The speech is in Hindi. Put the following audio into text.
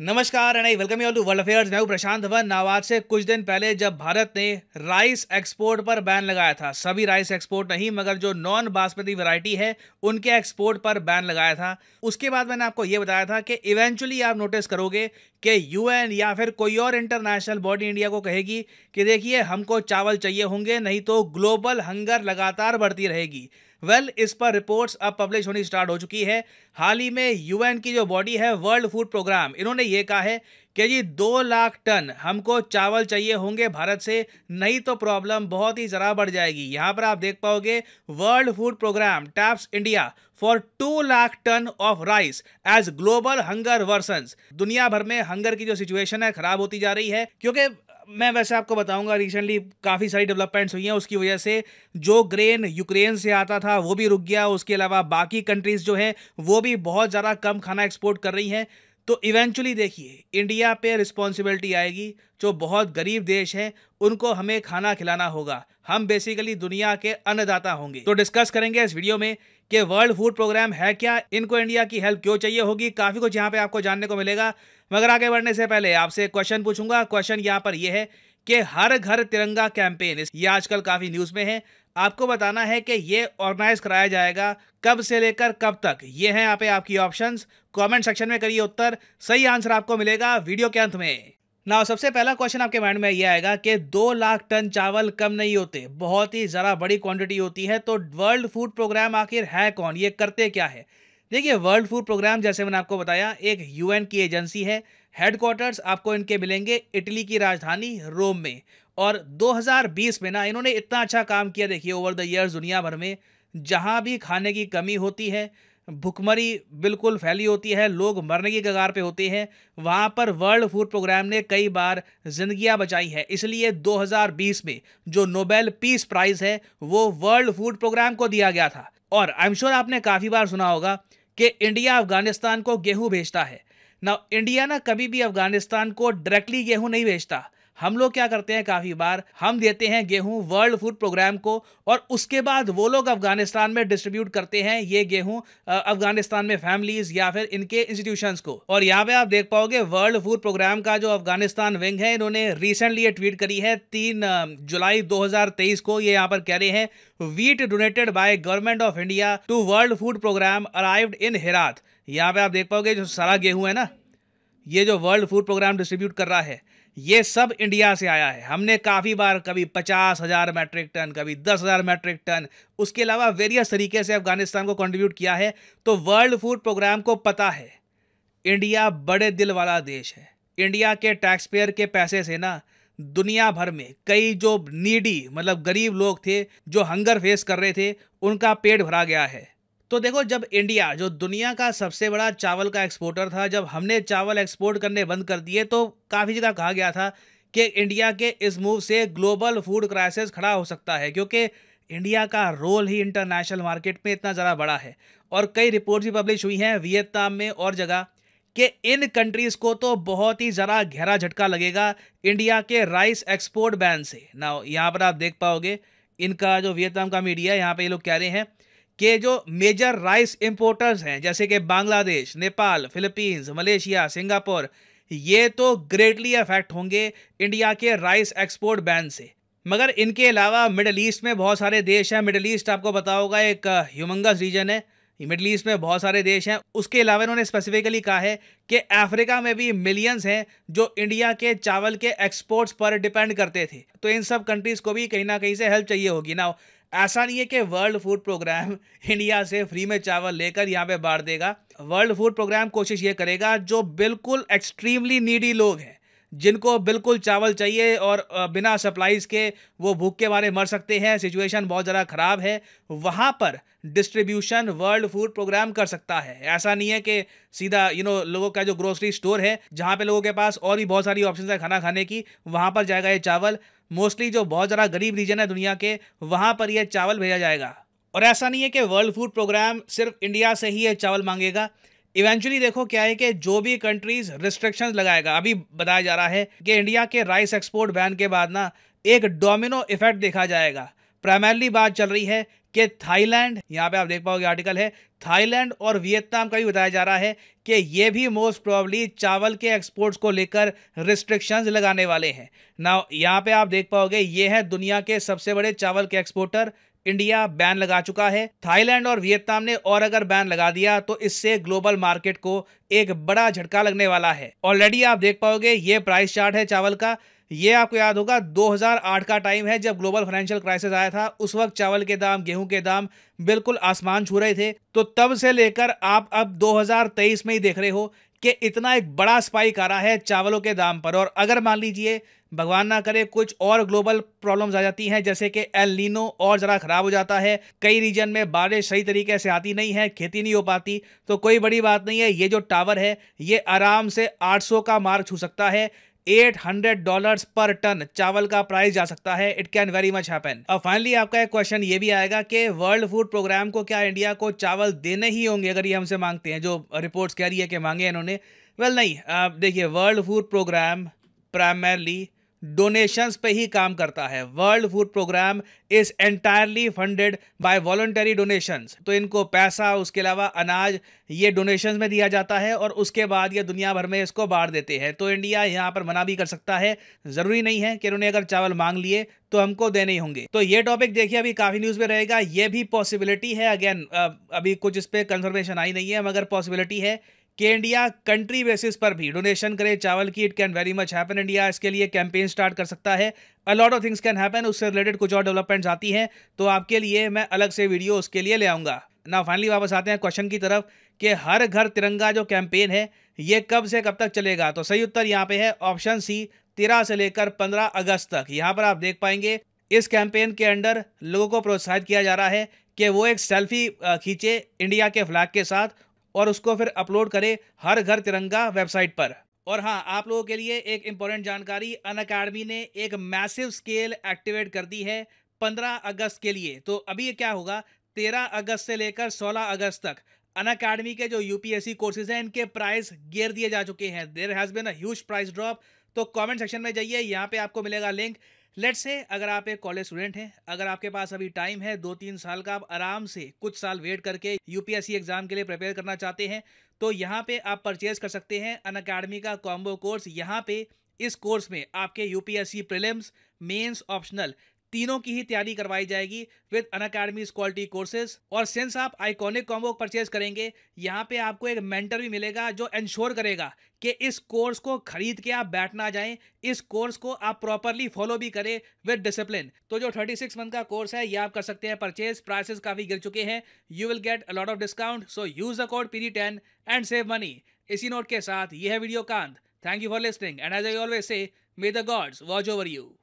नमस्कार and I welcome you to world affairs मैं हूं प्रशांत धवन नावाज से कुछ दिन पहले जब भारत ने राइस एक्सपोर्ट पर बैन लगाया था सभी राइस एक्सपोर्ट नहीं मगर जो नॉन बासमती वैरायटी है उनके एक्सपोर्ट पर बैन लगाया था उसके बाद मैंने आपको ये बताया था कि इवेंचुअली आप नोटिस करोगे कि यूएन या फिर कोई और इंटरनेशनल बॉडी इंडिया को कहेगी कि देखिए हमको चावल चाहिए होंगे नहीं तो ग्लोबल हंगर लगातार बढ़ती रहेगी वेल well, इस पर रिपोर्ट्स अब पब्लिश होनी स्टार्ट हो चुकी है हाल ही में यूएन की जो बॉडी है वर्ल्ड फूड प्रोग्राम इन्होंने ये कहा है कि जी दो लाख टन हमको चावल चाहिए होंगे भारत से नहीं तो प्रॉब्लम बहुत ही ज़रा बढ़ जाएगी यहाँ पर आप देख पाओगे world food programme taps India for two lakh tonne of rice as global hunger worsen दुनिया भर में हंगर की जो सिचुएशन है खराब होती जा रही है क्योंकि मैं वैसे आपको बताऊंगा रिसेंटली काफ़ी सारी डेवलपमेंट्स हुई हैं उसकी वजह से जो ग्रेन यूक्रेन से आता था वो भी रुक गया उसके अलावा बाकी कंट्रीज़ जो हैं वो भी बहुत ज़्यादा कम खाना एक्सपोर्ट कर रही हैं तो इवेंचुअली देखिए इंडिया पे रिस्पॉन्सिबिलिटी आएगी जो बहुत गरीब देश हैं उनको हमें खाना खिलाना होगा हम बेसिकली दुनिया के अन्नदाता होंगे तो डिस्कस करेंगे इस वीडियो में कि वर्ल्ड फूड प्रोग्राम है क्या इनको इंडिया की हेल्प क्यों चाहिए होगी काफ़ी कुछ यहाँ पे आपको जानने को मिलेगा मगर आगे बढ़ने से पहले आपसे क्वेश्चन पूछूंगा क्वेश्चन यहाँ पर यह है कि हर घर तिरंगा कैंपेन ये आजकल काफ़ी न्यूज़ में है आपको बताना है कि ये ऑर्गेनाइज कराया जाएगा कब से लेकर कब तक ये हैं यहाँ पे आपकी ऑप्शंस कमेंट सेक्शन में करिए उत्तर सही आंसर आपको मिलेगा वीडियो के अंत में ना सबसे पहला क्वेश्चन आपके माइंड में ये आएगा कि दो लाख टन चावल कम नहीं होते बहुत ही ज़रा बड़ी क्वांटिटी होती है तो वर्ल्ड फूड प्रोग्राम आखिर है कौन ये करते क्या है देखिए वर्ल्ड फूड प्रोग्राम जैसे मैंने आपको बताया एक यूएन की एजेंसी है हेडक्वार्टर्स आपको इनके मिलेंगे इटली की राजधानी रोम में और 2020 में ना इन्होंने इतना अच्छा काम किया देखिए ओवर द ईयर्स दुनिया भर में जहाँ भी खाने की कमी होती है भुखमरी बिल्कुल फैली होती है लोग मरने की कगार पे होते हैं वहाँ पर वर्ल्ड फूड प्रोग्राम ने कई बार जिंदगियाँ बचाई है इसलिए 2020 में जो नोबेल पीस प्राइज़ है वो वर्ल्ड फूड प्रोग्राम को दिया गया था और आई एम श्योर आपने काफ़ी बार सुना होगा कि इंडिया अफगानिस्तान को गेहूँ भेजता है ना इंडिया ना कभी भी अफगानिस्तान को डायरेक्टली गेहूँ नहीं भेजता हम लोग क्या करते हैं काफ़ी बार हम देते हैं गेहूं वर्ल्ड फूड प्रोग्राम को और उसके बाद वो लोग अफगानिस्तान में डिस्ट्रीब्यूट करते हैं ये गेहूं अफगानिस्तान में फैमिलीज या फिर इनके इंस्टीट्यूशन को और यहाँ पे आप देख पाओगे वर्ल्ड फूड प्रोग्राम का जो अफगानिस्तान विंग है इन्होंने रिसेंटली ये ट्वीट करी है तीन जुलाई दो को ये यहाँ पर कह रहे हैं wheat donated by government of India to world food programme arrived in Herat यहाँ पे आप देख पाओगे जो सारा गेहूं है ना ये जो वर्ल्ड फूड प्रोग्राम डिस्ट्रीब्यूट कर रहा है ये सब इंडिया से आया है हमने काफ़ी बार कभी पचास हज़ार मैट्रिक टन कभी दस हज़ार मैट्रिक टन उसके अलावा वेरियस तरीके से अफगानिस्तान को कंट्रीब्यूट किया है तो वर्ल्ड फूड प्रोग्राम को पता है इंडिया बड़े दिल वाला देश है इंडिया के टैक्स पेयर के पैसे से ना दुनिया भर में कई जो नीडी मतलब गरीब लोग थे जो हंगर फेस कर रहे थे उनका पेट भरा गया है तो देखो जब इंडिया जो दुनिया का सबसे बड़ा चावल का एक्सपोर्टर था जब हमने चावल एक्सपोर्ट करने बंद कर दिए तो काफ़ी जगह कहा गया था कि इंडिया के इस मूव से ग्लोबल फूड क्राइसिस खड़ा हो सकता है क्योंकि इंडिया का रोल ही इंटरनेशनल मार्केट में इतना ज़्यादा बड़ा है और कई रिपोर्ट्स भी पब्लिश हुई हैं वियतनाम में और जगह कि इन कंट्रीज़ को तो बहुत ही ज़रा गहरा झटका लगेगा इंडिया के राइस एक्सपोर्ट बैन से ना यहाँ पर आप देख पाओगे इनका जो वियतनाम का मीडिया यहाँ पर ये लोग कह रहे हैं के जो मेजर राइस इंपोर्टर्स हैं जैसे कि Bangladesh Nepal Philippines Malaysia Singapore ये तो ग्रेटली अफेक्ट होंगे इंडिया के राइस एक्सपोर्ट बैन से मगर इनके अलावा मिडल ईस्ट में बहुत सारे देश हैं मिडल ईस्ट आपको पता होगा एक ह्यूमंगस रीजन है मिडल ईस्ट में बहुत सारे देश हैं उसके अलावा इन्होंने स्पेसिफिकली कहा है कि अफ्रीका में भी मिलियंस हैं जो इंडिया के चावल के एक्सपोर्ट्स पर डिपेंड करते थे तो इन सब कंट्रीज़ को भी कहीं ना कहीं से हेल्प चाहिए होगी ना ऐसा नहीं है कि वर्ल्ड फूड प्रोग्राम इंडिया से फ्री में चावल लेकर यहाँ पे बांट देगा वर्ल्ड फूड प्रोग्राम कोशिश ये करेगा जो बिल्कुल एक्सट्रीमली नीडी लोग हैं जिनको बिल्कुल चावल चाहिए और बिना सप्लाईज़ के वो भूख के मारे मर सकते हैं सिचुएशन बहुत ज़्यादा ख़राब है वहाँ पर डिस्ट्रीब्यूशन वर्ल्ड फूड प्रोग्राम कर सकता है ऐसा नहीं है कि सीधा यू नो लोगों का जो ग्रोसरी स्टोर है जहाँ पे लोगों के पास और भी बहुत सारी ऑप्शन है खाना खाने की वहाँ पर जाएगा ये चावल मोस्टली जो बहुत ज़्यादा गरीब रीजन है दुनिया के वहाँ पर यह चावल भेजा जाएगा और ऐसा नहीं है कि वर्ल्ड फूड प्रोग्राम सिर्फ इंडिया से ही यह चावल मांगेगा इवेंचुअली देखो क्या है कि जो भी कंट्रीज रिस्ट्रिक्शंस लगाएगा अभी बताया जा रहा है कि इंडिया के राइस एक्सपोर्ट बैन के बाद ना एक डोमिनो इफेक्ट देखा जाएगा प्राइमरली बात चल रही है कि थाईलैंड यहाँ पे आप देख पाओगे आर्टिकल है थाईलैंड और वियतनाम का भी बताया जा रहा है कि ये भी मोस्ट प्रॉब्ली चावल के एक्सपोर्ट्स को लेकर रिस्ट्रिक्शंस लगाने वाले हैं ना यहाँ पे आप देख पाओगे ये है दुनिया के सबसे बड़े चावल के एक्सपोर्टर इंडिया बैन लगा चुका है थाईलैंड और वियतनाम ने और अगर बैन लगा दिया तो इससे ग्लोबल मार्केट को एक बड़ा झटका लगने वाला है ऑलरेडी आप देख पाओगे ये प्राइस चार्ट है चावल का ये आपको याद होगा 2008 का टाइम है जब ग्लोबल फाइनेंशियल क्राइसिस आया था उस वक्त चावल के दाम गेहूं के दाम बिल्कुल आसमान छू रहे थे तो तब से लेकर आप अब 2023 में ही देख रहे हो कि इतना एक बड़ा स्पाइक आ रहा है चावलों के दाम पर और अगर मान लीजिए भगवान ना करे कुछ और ग्लोबल प्रॉब्लम्स आ जाती हैं जैसे कि एल लीनो और ज़रा ख़राब हो जाता है कई रीजन में बारिश सही तरीके से आती नहीं है खेती नहीं हो पाती तो कोई बड़ी बात नहीं है ये जो टावर है ये आराम से 800 का मार्ग छू सकता है 800 डॉलर्स पर टन चावल का प्राइस जा सकता है it can very much happen और फाइनली आपका एक क्वेश्चन ये भी आएगा कि वर्ल्ड फूड प्रोग्राम को क्या इंडिया को चावल देने ही होंगे अगर ये हमसे मांगते हैं जो रिपोर्ट्स कह रही है कि मांगे इन्होंने वेल well, नहीं देखिए world food programme primarily donations पे ही काम करता है world food programme is entirely funded by voluntary donations तो इनको पैसा उसके अलावा अनाज ये डोनेशंस में दिया जाता है और उसके बाद ये दुनिया भर में इसको बांट देते हैं तो इंडिया यहाँ पर मना भी कर सकता है ज़रूरी नहीं है कि उन्होंने अगर चावल मांग लिए तो हमको देने ही होंगे तो ये टॉपिक देखिए अभी काफ़ी न्यूज़ में रहेगा ये भी पॉसिबिलिटी है अगेन अभी कुछ इस पर कंफर्मेशन आई नहीं है मगर पॉसिबिलिटी है कि इंडिया कंट्री बेसिस पर भी डोनेशन करे चावल की it can very much happen India इसके लिए कैंपेन स्टार्ट कर सकता है a lot of things can happen उससे रिलेटेड कुछ और डेवलपमेंट्स आती हैं तो आपके लिए मैं अलग से वीडियो उसके लिए ले आऊँगा ना फाइनली वापस आते हैं क्वेश्चन की तरफ कि हर घर तिरंगा जो कैंपेन है ये कब से कब तक चलेगा तो सही उत्तर यहाँ पे है ऑप्शन सी तेरह से लेकर पंद्रह अगस्त तक यहाँ पर आप देख पाएंगे इस कैंपेन के अंडर लोगों को प्रोत्साहित किया जा रहा है कि वो एक सेल्फी खींचे इंडिया के फ्लैग के साथ और उसको फिर अपलोड करें हर घर तिरंगा वेबसाइट पर और हाँ आप लोगों के लिए एक इम्पोर्टेंट जानकारी अन अकाडमी ने एक मैसिव स्केल एक्टिवेट कर दी है पंद्रह अगस्त के लिए तो अभी क्या होगा तेरह अगस्त से लेकर सोलह अगस्त तक अन अकाडमी के जो यूपीएससी कोर्सेज हैं इनके प्राइस गेर दिए जा चुके हैं there has been a huge price drop तो कमेंट सेक्शन में जाइए यहाँ पे आपको मिलेगा लिंक लेट्स से अगर आप एक कॉलेज स्टूडेंट हैं अगर आपके पास अभी टाइम है दो तीन साल का आप आराम से कुछ साल वेट करके यूपीएससी एग्जाम के लिए प्रिपेयर करना चाहते हैं तो यहाँ पे आप परचेज कर सकते हैं अन अकेडमी का कॉम्बो कोर्स यहाँ पे इस कोर्स में आपके यूपीएससी प्रीलिम्स मेंस ऑप्शनल तीनों की ही तैयारी करवाई जाएगी with Unacademy quality courses और सिंस आप आइकॉनिक कॉम्बो परचेज करेंगे यहाँ पे आपको एक मेंटर भी मिलेगा जो इंश्योर करेगा कि इस कोर्स को खरीद के आप बैठना जाएं इस कोर्स को आप प्रॉपरली फॉलो भी करें विद डिसिप्लिन तो जो 36 मंथ का कोर्स है ये आप कर सकते हैं परचेज प्राइसेस काफ़ी गिर चुके हैं you will get a lot of discount so use the code piri ten and save money इसी नोट के साथ ये है वीडियो कांत thank you for listening and as I always say may the gods watch over you